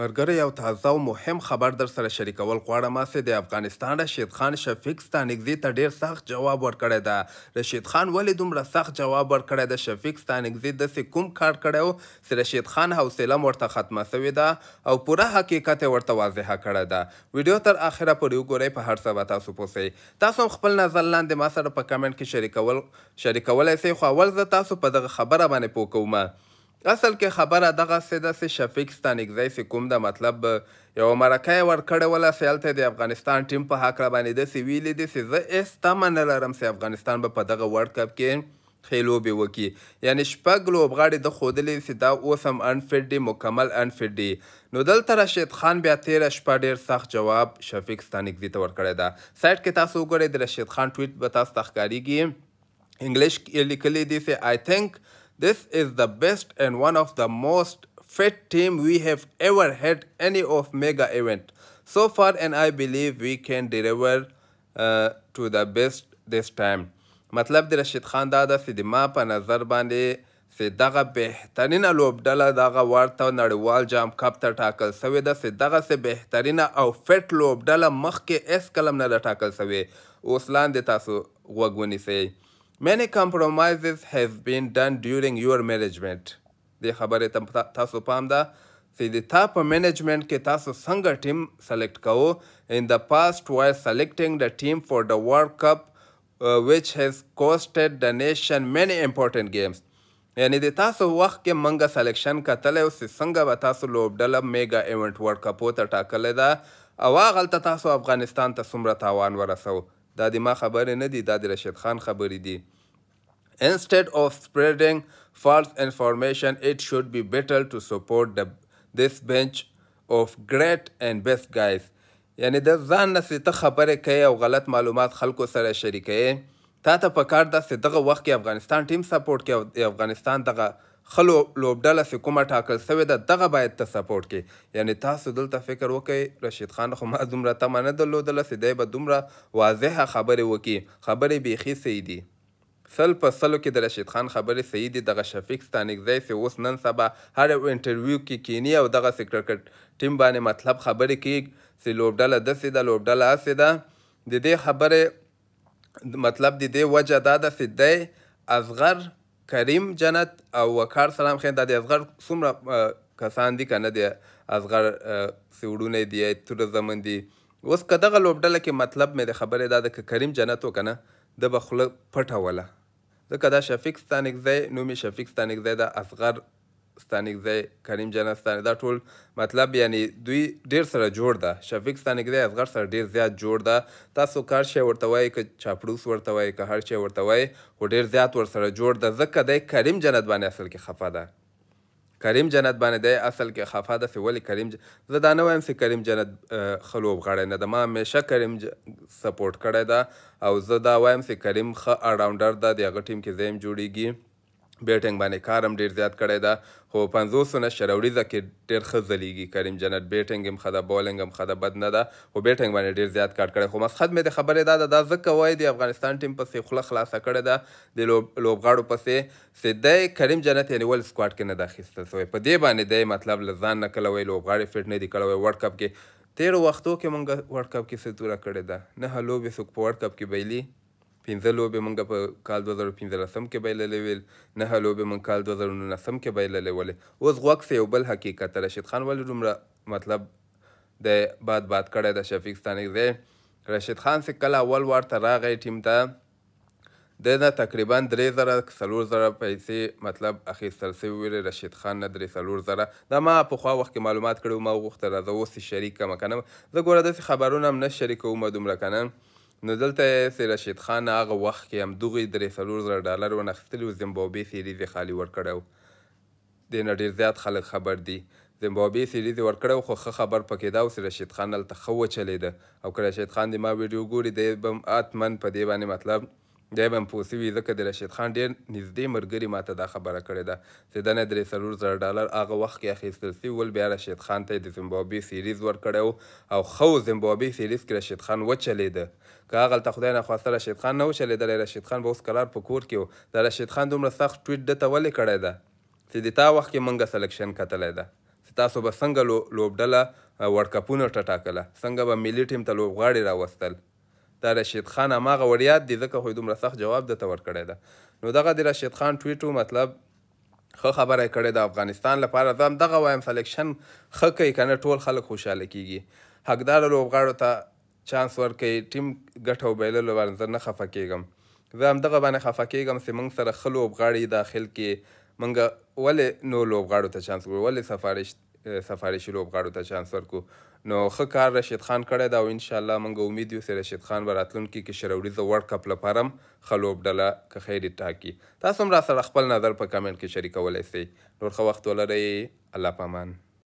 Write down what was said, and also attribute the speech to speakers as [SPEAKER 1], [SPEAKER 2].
[SPEAKER 1] مرګره یو تازه او مهم خبر در سره شریکول غواړم چې د افغانستان رشید خان شفیق ستانګزی ته ډیر سخت جواب ورکړی دا رشید خان ولې دومره سخت جواب ورکړی دا شفیق ستانګزی د کوم کار کړو چې رشید خان حوصله ورته ختمه شوې ده او پوره حقیقت ورته واضحه کړی دا ویډیو تر اخره پورې وګورئ په هر څه به تاسو پوسئ تاسو خپل نظر لاندې ما سره په کمنټ کې شریکول شریکولای شئ خو اول زه تاسو په دغه خبره باندې پوه کوم اصل کې خبره دغه سې داسې شفیق ستانګزی سې کوم د مطلب یو مرکه یې ورکړې وله سې هلته د افغانستان ټیم په هکله باندې داسې ویلي دي سې زه هېڅ تمه نه لرم سې افغانستان به په دغه ورلډ کپ کې ښې لوبې وکړي یعنې شپږ لوبغاړي د ښودلې سې دا اوس هم انفټ دي مکمل انفټ دي نو دلته رشید خان بیا تېره شپه ډېر سخت جواب شفیق ستانګزي ته ورکړی ده سایټ کې تاسو وګورئ د رشید خان ټویټ به تاسو ته ښکارېږي انګلیش لیکلی دی سې آی تھنک This is the best and one of the most fit team we have ever had any of mega event. So far and I believe we can deliver uh, to the best this time. مطلب د رشید خان دا ده چې د ما په نظر باندې چې دغه بهترینه لوبډله دغه ورته نړیوال جام کپ ته ټاکل سوې ده چې دغسې بهترینه او فټ لوبډله مخکې هېڅ کلم نه ده ټاکل سوې اوس لاندې تاسو غوږ ونیسئ many compromises have been done during your management the khabare taso pamda the top management ke taso team select kao in the past while selecting the team for the world cup uh, which has costed the nation many important games yani the taso wakh manga selection ka tale us sanga wa taso lob dala mega event world cup ta takalada awa galta taso afghanistan ta sumra tawan warasau دا د ما خبرې نه دي دا د رشید خان خبرې دي Instead of spreading false information, it should be better to support the, this bench of great and best guys. یعنی د ځان نه ته خبرې کوي او غلط معلومات خلکو سره شریکوي تا ته پکار ده چې دغه وخت کې افغانستان ټیم سپورټ کوي افغانستان دغه خلو لوبډله چې کومه ټاکل سوې ده دغه باید ته سپورټ کې یعنی تاسو دلته فکر وکړئ رشید خان خو ما دومره تمه نه درلودله چې دی به دومره واضحه خبرې وکړي خبرې بیخي صحیح دي سل په سلو کې د رشید خان خبرې صحیح دي دغه شفیق ستانکزی چې اوس نن سبا هر یو انټرویو کې کینی او دغه کرکټ ټیم باندې مطلب خبرې کوي چې لوبډله داسې ده لوبډله هسې ده د دې خبرې مطلب د دې وجه دا ده چې دی اصغر کریم جنت او وقار سلام خان دا د اصغر څومره کسان دي کنه دي اصغر سیوډونه دي تورزم دي اوس که دغه لوبډله کې مطلب مې د خبرې دا ده که کریم جنت وکنه د به خوله پټه وله ځکه دا شفیق ستانکزی نوم یې شفیق ستانکزی د اصغر ستانګزی کریم جنت ستانګزی دا ټول مطلب یعنی دوی ډیر سره جوړ ده شفیق ستانګزی اصغر سره ډیر زیات جوړ ده تاسو کار شی ورته وایي که چاپړوس ورته وایي که هر شی ورته وایي خو ډیر زیات ورسره جوړ ده ځکه دی کریم جنت باندې اصل کې خفه ده کریم جنت باندې دی اصل کې خفا ده چې ولې کریم ج... زه دا نه وایم چې کریم جنت خلوب غاړی نه ده ما همیشه کریم ج... سپورټ کړی ده او زه دا وایم چې کریم ښه اراونډر ده د هغه ټیم کې زه جوړیږي بیټینګ باندې کار هم ډیر زیات کړی دا خو 500 نه شروریزه کې ډیر خزلېږي کریم جنت بیټینګ هم خدا بولینګ هم خدا بد نه ده خو بیټینګ باندې ډیر زیات کار کړی خو مسخد مې د خبرې دا دا ځکه وای دی افغانستان ټیم پسې خوله خلاصه کړې ده د لوبغاړو پسې سیدای کریم جنت یعنی ول سکواډ کې نه داخسته سوی په دې باندې دی مطلب لزان نه کلوي لوبغاړي فټ نه دی کلوي ورلد کپ کې تیر وختو کې مونږ ورلد کپ کې ستوره کړې ده نه هلو به سکوډ کپ کې بیلی 15 لوبې مونږ په کال 2015 کې بایللې ویل نه لوبې مونږ کال 2019 کې بایللې ولې اوس غوږ سه یو بل حقیقت رشید خان ولې دومره مطلب د باد باد کړی د شفیق ستاني دی رشید خان سه کله اول وار ته راغی ټیم ته د نه تقریبا درې زره څلور زره پیسې مطلب اخیستل سوي ویل رشید خان نه درې څلور زره دا ما په خوا وخت کې معلومات کړو ما غوښتل زه اوس شریک کم کنم زه ګوره داسې خبرونه هم نه شریکوم دومره کنم نو دلته یې سیر رشید خان هغه وخت کې همدغې درې څلور زره ډالر ونخیستلي و زیمبابوې سیریز یې خالي ورکړی و دې نه ډېر زیات خلک خبر دي زیمبابوې سیریز یې ورکړی خو ښه خبر پکې دا و چې رشید خان هلته ښه وچلېده او که رشید خان د ما ویډیو ګوري دی به حتما په دې باندې مطلب دی به م پوه سوي ځکه د رشید خان ډېر نږدې ملګري ماته دا خبره کړې ده چې دا نه درې څلور زره ډالر هغه وخت کې اخیستل سوي ول بیا رشید خان ته د زمبابوې سیریز ورکړی و او ښه و زمبابوې سیریز کې رشید خان وچلېده که هغلته خدای نخواسته رشید خان نه وچلېدلی رشید خان به اوس کرار په کور کې و د رشید خان دومره سخت ټویټ ده ته ولې کړی ده چې د تا وخت کې موږ سلیکشن کتلی ده تاسو به څنګه لوبډله ورکپونه ټټاکله څنګه به ملي ټیم ته لوبغاړي راوستل دا رشید خان هماغه وړیات دی ځکه خو یې دومره سخت جواب درته ورکړی ده نو دغه د رشید خان ټویټو مطلب خه خبره کړې د افغانستان لپاره زه دغه وایم سلیکشن ښه کوي که نه ټول خلک خوشحاله کیږي حقداره لوبغاړو ته چانس ورکوي ټیم ګټه وبایللو باندې زه نه خفه کیږم زه همدغه باندې خفه کیږم چې موږ سره ښه لوبغاړي داخل کې موږ ولې نو لوبغاړو ته چانس ورکوو ولې سفارش سفارشي لوبغاړو ته چانس ورکو نو ښه کار رشید خان کړی دا او ان شاء الله موږ امید یو چې رشید خان به راتلونکي کې شروریزه ورلد کپ لپاره هم ښه لوبډله که خیر ټاکي تاسو هم راسره خپل نظر په کامنټ کې شریکولی سئ نور ښه وخت ولرئ الله پامان